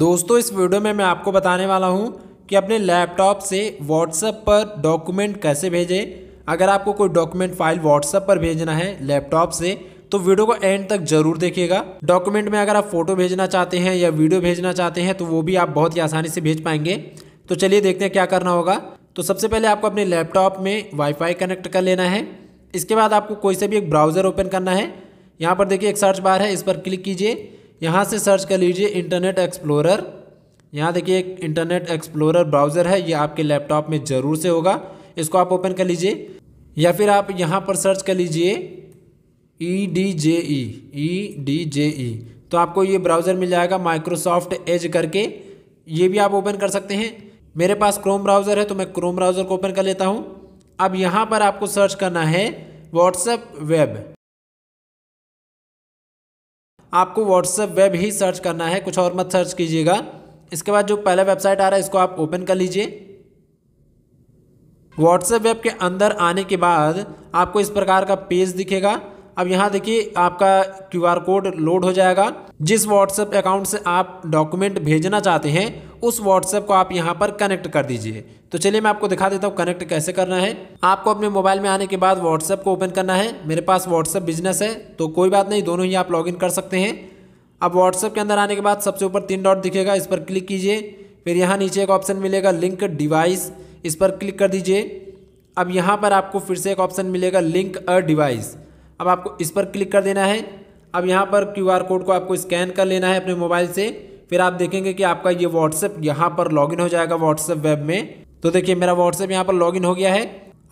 दोस्तों इस वीडियो में मैं आपको बताने वाला हूँ कि अपने लैपटॉप से व्हाट्सएप पर डॉक्यूमेंट कैसे भेजें अगर आपको कोई डॉक्यूमेंट फाइल व्हाट्सएप पर भेजना है लैपटॉप से तो वीडियो को एंड तक जरूर देखिएगा डॉक्यूमेंट में अगर आप फोटो भेजना चाहते हैं या वीडियो भेजना चाहते हैं तो वो भी आप बहुत ही आसानी से भेज पाएंगे तो चलिए देखते हैं क्या करना होगा तो सबसे पहले आपको अपने लैपटॉप में वाईफाई कनेक्ट कर लेना है इसके बाद आपको कोई से भी एक ब्राउज़र ओपन करना है यहाँ पर देखिए एक सर्च बार है इस पर क्लिक कीजिए यहाँ से सर्च कर लीजिए इंटरनेट एक्सप्लोरर यहाँ देखिए एक इंटरनेट एक्सप्लोरर ब्राउज़र है ये आपके लैपटॉप में ज़रूर से होगा इसको आप ओपन कर लीजिए या फिर आप यहाँ पर सर्च कर लीजिए ई डी जे ई ई डी जे ई तो आपको ये ब्राउज़र मिल जाएगा माइक्रोसॉफ्ट एज करके ये भी आप ओपन कर सकते हैं मेरे पास क्रोम ब्राउज़र है तो मैं क्रोम ब्राउज़र को ओपन कर लेता हूँ अब यहाँ पर आपको सर्च करना है व्हाट्सएप वेब आपको व्हाट्सएप वेब ही सर्च करना है कुछ और मत सर्च कीजिएगा इसके बाद जो पहला वेबसाइट आ रहा है इसको आप ओपन कर लीजिए व्हाट्सएप वेब के अंदर आने के बाद आपको इस प्रकार का पेज दिखेगा अब यहाँ देखिए आपका क्यू आर कोड लोड हो जाएगा जिस व्हाट्सएप अकाउंट से आप डॉक्यूमेंट भेजना चाहते हैं उस व्हाट्सएप को आप यहाँ पर कनेक्ट कर दीजिए तो चलिए मैं आपको दिखा देता हूँ कनेक्ट कैसे करना है आपको अपने मोबाइल में आने के बाद व्हाट्सएप को ओपन करना है मेरे पास व्हाट्सअप बिजनेस है तो कोई बात नहीं दोनों ही आप लॉगिन कर सकते हैं अब व्हाट्सएप के अंदर आने के बाद सबसे ऊपर तीन डॉट दिखेगा इस पर क्लिक कीजिए फिर यहाँ नीचे एक ऑप्शन मिलेगा लिंक डिवाइस इस पर क्लिक कर दीजिए अब यहाँ पर आपको फिर से एक ऑप्शन मिलेगा लिंक अ डिवाइस अब आपको इस पर क्लिक कर देना है अब यहाँ पर क्यू आर कोड को आपको स्कैन कर लेना है अपने मोबाइल से फिर आप देखेंगे कि आपका ये व्हाट्सएप यहाँ पर लॉगिन हो जाएगा व्हाट्सएप वेब में तो देखिए मेरा व्हाट्सएप यहाँ पर लॉगिन हो गया है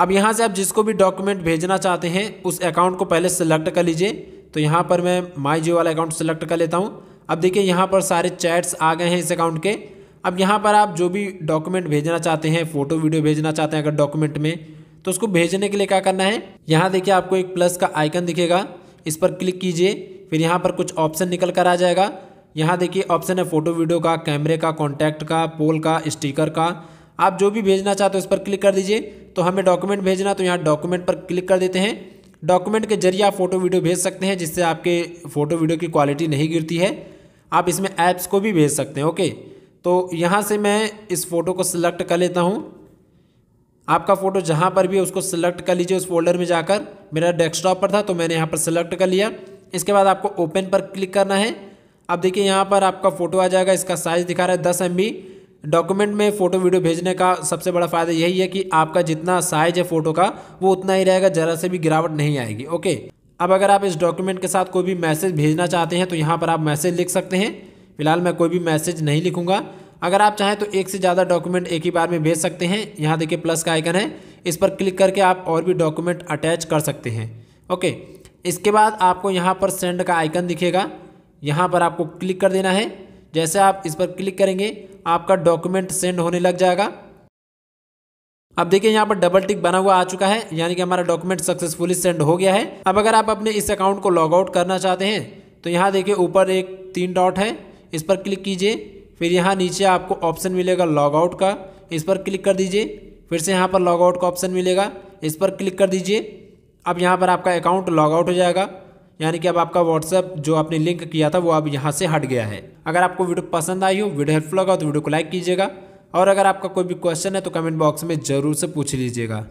अब यहाँ से आप जिसको भी डॉक्यूमेंट भेजना चाहते हैं उस अकाउंट को पहले सेलेक्ट कर लीजिए तो यहाँ पर मैं माई जियो वाला अकाउंट सेलेक्ट कर लेता हूँ अब देखिए यहाँ पर सारे चैट्स आ गए हैं इस अकाउंट के अब यहाँ पर आप जो भी डॉक्यूमेंट भेजना चाहते हैं फ़ोटो वीडियो भेजना चाहते हैं अगर डॉक्यूमेंट में तो उसको भेजने के लिए क्या करना है यहाँ देखिए आपको एक प्लस का आइकन दिखेगा इस पर क्लिक कीजिए फिर यहाँ पर कुछ ऑप्शन निकल कर आ जाएगा यहाँ देखिए ऑप्शन है फ़ोटो वीडियो का कैमरे का कॉन्टैक्ट का पोल का स्टिकर का आप जो भी भेजना चाहते हो तो इस पर क्लिक कर दीजिए तो हमें डॉक्यूमेंट भेजना तो यहाँ डॉक्यूमेंट पर क्लिक कर देते हैं डॉक्यूमेंट के जरिए आप फोटो वीडियो भेज सकते हैं जिससे आपके फ़ोटो वीडियो की क्वालिटी नहीं गिरती है आप इसमें ऐप्स को भी भेज सकते हैं ओके तो यहाँ से मैं इस फ़ोटो को सिलेक्ट कर लेता हूँ आपका फ़ोटो जहाँ पर भी है उसको सिलेक्ट कर लीजिए उस फोल्डर में जाकर मेरा डेस्कटॉप पर था तो मैंने यहाँ पर सिलेक्ट कर लिया इसके बाद आपको ओपन पर क्लिक करना है अब देखिए यहाँ पर आपका फ़ोटो आ जाएगा इसका साइज़ दिखा रहा है दस एम डॉक्यूमेंट में फ़ोटो वीडियो भेजने का सबसे बड़ा फ़ायदा यही है कि आपका जितना साइज है फ़ोटो का वो उतना ही रहेगा ज़रा से भी गिरावट नहीं आएगी ओके अब अगर आप इस डॉक्यूमेंट के साथ कोई भी मैसेज भेजना चाहते हैं तो यहाँ पर आप मैसेज लिख सकते हैं फिलहाल मैं कोई भी मैसेज नहीं लिखूँगा अगर आप चाहें तो एक से ज़्यादा डॉक्यूमेंट एक ही बार में भेज सकते हैं यहाँ देखिए प्लस का आइकन है इस पर क्लिक करके आप और भी डॉक्यूमेंट अटैच कर सकते हैं ओके इसके बाद आपको यहाँ पर सेंड का आइकन दिखेगा यहाँ पर आपको क्लिक कर देना है जैसे आप इस पर क्लिक करेंगे आपका डॉक्यूमेंट सेंड होने लग जाएगा अब देखिए यहाँ पर डबल टिक बना हुआ आ चुका है यानी कि हमारा डॉक्यूमेंट सक्सेसफुली सेंड हो गया है अब अगर आप अपने इस अकाउंट को लॉग आउट करना चाहते हैं तो यहाँ देखिए ऊपर एक तीन डॉट है इस पर क्लिक कीजिए फिर यहाँ नीचे आपको ऑप्शन मिलेगा लॉग आउट का इस पर क्लिक कर दीजिए फिर से यहाँ पर लॉग आउट का ऑप्शन मिलेगा इस पर क्लिक कर दीजिए अब यहाँ पर आपका अकाउंट लॉग आउट हो जाएगा यानी कि अब आपका व्हाट्सअप जो आपने लिंक किया था वो अब यहाँ से हट गया है अगर आपको वीडियो पसंद आई हो वीडियो हेल्पफुल लगा तो वीडियो को लाइक कीजिएगा और अगर आपका कोई भी क्वेश्चन है तो कमेंट बॉक्स में ज़रूर से पूछ लीजिएगा